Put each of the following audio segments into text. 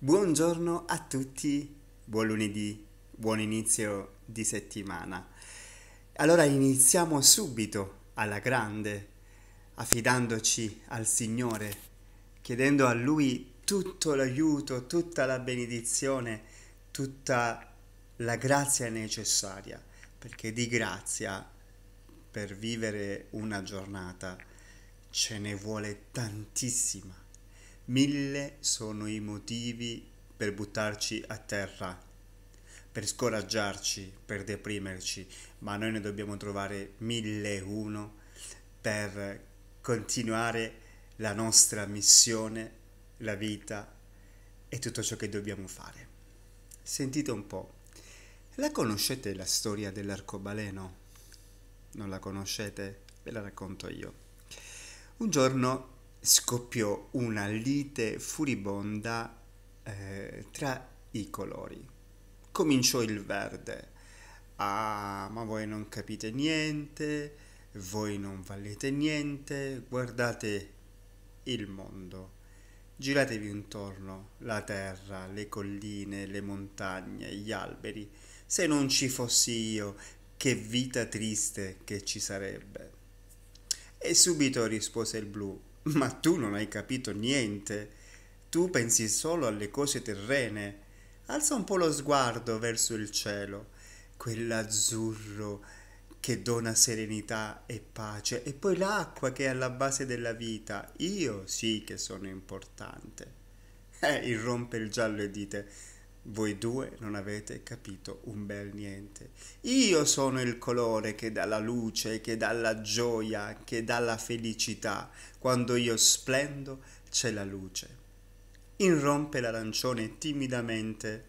Buongiorno a tutti, buon lunedì, buon inizio di settimana. Allora iniziamo subito alla grande, affidandoci al Signore, chiedendo a Lui tutto l'aiuto, tutta la benedizione, tutta la grazia necessaria, perché di grazia per vivere una giornata ce ne vuole tantissima Mille sono i motivi per buttarci a terra, per scoraggiarci, per deprimerci, ma noi ne dobbiamo trovare mille e uno per continuare la nostra missione, la vita e tutto ciò che dobbiamo fare. Sentite un po', la conoscete la storia dell'arcobaleno? Non la conoscete? Ve la racconto io. Un giorno scoppiò una lite furibonda eh, tra i colori. Cominciò il verde. Ah, ma voi non capite niente, voi non valete niente, guardate il mondo. Giratevi intorno, la terra, le colline, le montagne, gli alberi. Se non ci fossi io, che vita triste che ci sarebbe. E subito rispose il blu, ma tu non hai capito niente. Tu pensi solo alle cose terrene. Alza un po' lo sguardo verso il cielo, quell'azzurro che dona serenità e pace, e poi l'acqua che è alla base della vita. Io sì che sono importante. Eh, irrompe il giallo e dite voi due non avete capito un bel niente. Io sono il colore che dà la luce, che dà la gioia, che dà la felicità. Quando io splendo c'è la luce. Irrompe l'arancione timidamente.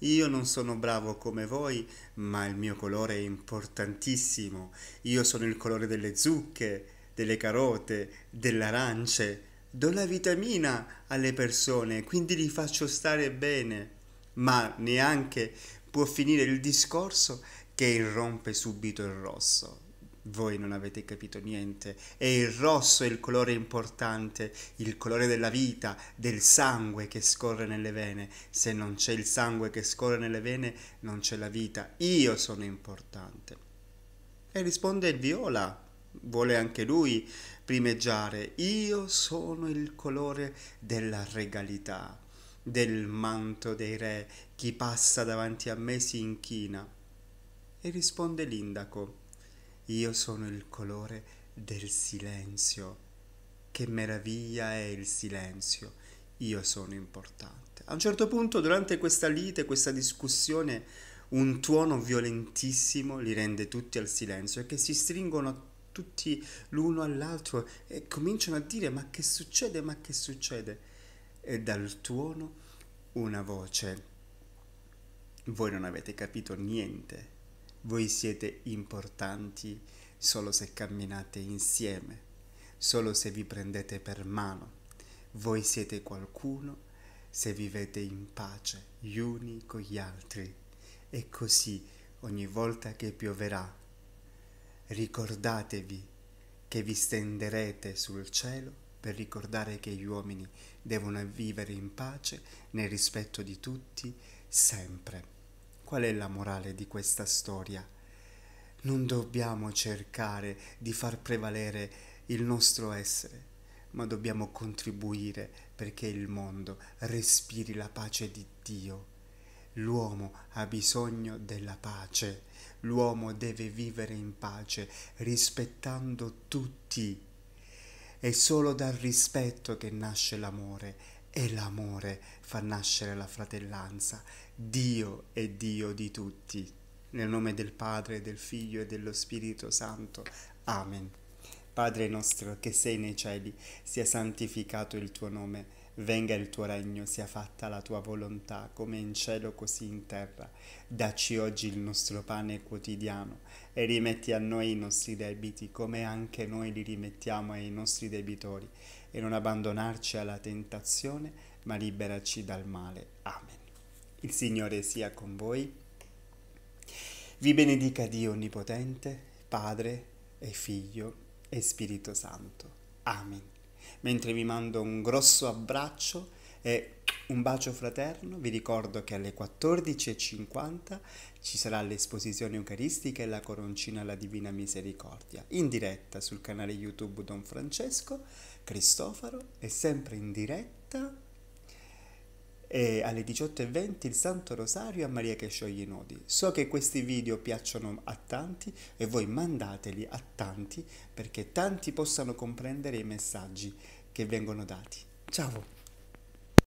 Io non sono bravo come voi, ma il mio colore è importantissimo. Io sono il colore delle zucche, delle carote, dell'arance. Do la vitamina alle persone, quindi li faccio stare bene ma neanche può finire il discorso che irrompe subito il rosso. Voi non avete capito niente. E il rosso è il colore importante, il colore della vita, del sangue che scorre nelle vene. Se non c'è il sangue che scorre nelle vene, non c'è la vita. Io sono importante. E risponde il viola. Vuole anche lui primeggiare. Io sono il colore della regalità del manto dei re, chi passa davanti a me si inchina. E risponde l'indaco, io sono il colore del silenzio. Che meraviglia è il silenzio, io sono importante. A un certo punto, durante questa lite, questa discussione, un tuono violentissimo li rende tutti al silenzio e che si stringono tutti l'uno all'altro e cominciano a dire ma che succede, ma che succede? e dal tuono una voce. Voi non avete capito niente, voi siete importanti solo se camminate insieme, solo se vi prendete per mano, voi siete qualcuno se vivete in pace gli uni con gli altri. E così ogni volta che pioverà, ricordatevi che vi stenderete sul cielo per ricordare che gli uomini devono vivere in pace, nel rispetto di tutti, sempre. Qual è la morale di questa storia? Non dobbiamo cercare di far prevalere il nostro essere, ma dobbiamo contribuire perché il mondo respiri la pace di Dio. L'uomo ha bisogno della pace, l'uomo deve vivere in pace rispettando tutti è solo dal rispetto che nasce l'amore e l'amore fa nascere la fratellanza. Dio è Dio di tutti. Nel nome del Padre, del Figlio e dello Spirito Santo. Amen. Padre nostro che sei nei cieli, sia santificato il tuo nome, venga il tuo regno, sia fatta la tua volontà, come in cielo così in terra. Dacci oggi il nostro pane quotidiano e rimetti a noi i nostri debiti, come anche noi li rimettiamo ai nostri debitori, e non abbandonarci alla tentazione, ma liberaci dal male. Amen. Il Signore sia con voi. Vi benedica Dio Onnipotente, Padre e Figlio e Spirito Santo. Amen. Mentre vi mando un grosso abbraccio e un bacio fraterno, vi ricordo che alle 14.50 ci sarà l'esposizione eucaristica e la coroncina alla Divina Misericordia, in diretta sul canale YouTube Don Francesco, Cristoforo e sempre in diretta eh, alle 18.20 il Santo Rosario a Maria che scioglie i nodi. So che questi video piacciono a tanti e voi mandateli a tanti perché tanti possano comprendere i messaggi che vengono dati. Ciao!